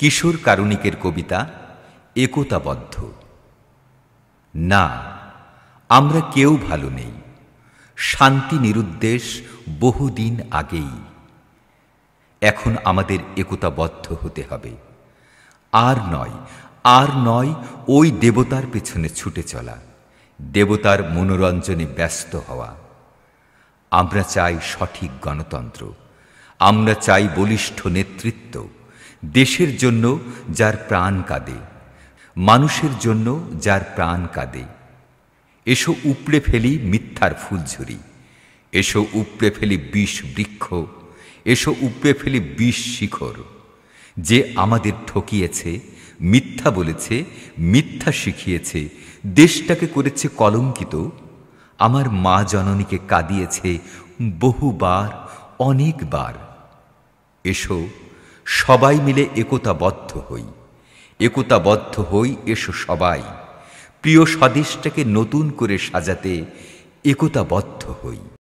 কিশোর কারুণিকের কবিতা একতাবদ্ধ না আমরা কেউ ভালো নেই শান্তি নিরুদ্দেশ বহুদিন আগেই এখন আমাদের একতাবদ্ধ হতে হবে আর নয় আর নয় ওই দেবতার পেছনে ছুটে চলা দেবতার মনোরঞ্জনে ব্যস্ত হওয়া আমরা চাই সঠিক গণতন্ত্র আমরা চাই বলিষ্ঠ নেতৃত্ব দেশের জন্য যার প্রাণ কাঁদে মানুষের জন্য যার প্রাণ কাঁদে এসো উপড়ে ফেলি মিথ্যার ফুলঝুরি এসো উপড়ে ফেলি বিষ বৃক্ষ এসো উপড়ে ফেলি বিষ শিখর যে আমাদের ঠকিয়েছে মিথ্যা বলেছে মিথ্যা শিখিয়েছে দেশটাকে করেছে কলঙ্কিত আমার মা জননীকে কাঁদিয়েছে বহুবার অনেকবার এসো সবাই মিলে একতাবদ্ধ হই একতাবদ্ধ হই এসো সবাই প্রিয় স্বদেশটাকে নতুন করে সাজাতে একতাবদ্ধ হই